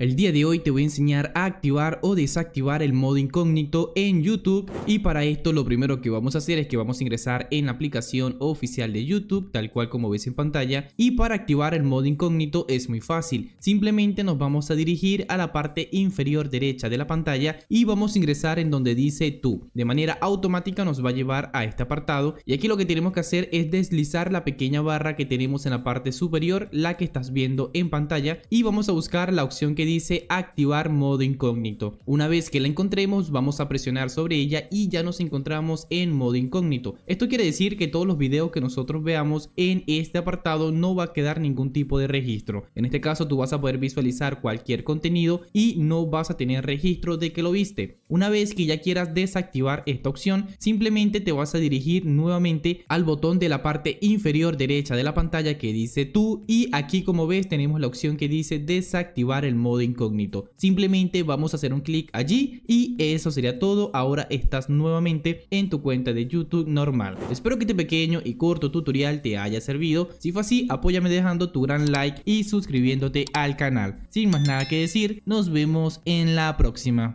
El día de hoy te voy a enseñar a activar o desactivar el modo incógnito en YouTube y para esto lo primero que vamos a hacer es que vamos a ingresar en la aplicación oficial de YouTube tal cual como ves en pantalla y para activar el modo incógnito es muy fácil, simplemente nos vamos a dirigir a la parte inferior derecha de la pantalla y vamos a ingresar en donde dice tú, de manera automática nos va a llevar a este apartado y aquí lo que tenemos que hacer es deslizar la pequeña barra que tenemos en la parte superior, la que estás viendo en pantalla y vamos a buscar la opción que dice activar modo incógnito. Una vez que la encontremos vamos a presionar sobre ella y ya nos encontramos en modo incógnito. Esto quiere decir que todos los videos que nosotros veamos en este apartado no va a quedar ningún tipo de registro. En este caso tú vas a poder visualizar cualquier contenido y no vas a tener registro de que lo viste. Una vez que ya quieras desactivar esta opción, simplemente te vas a dirigir nuevamente al botón de la parte inferior derecha de la pantalla que dice tú y aquí como ves tenemos la opción que dice desactivar el modo incógnito. Simplemente vamos a hacer un clic allí y eso sería todo. Ahora estás nuevamente en tu cuenta de YouTube normal. Espero que este pequeño y corto tutorial te haya servido. Si fue así, apóyame dejando tu gran like y suscribiéndote al canal. Sin más nada que decir, nos vemos en la próxima.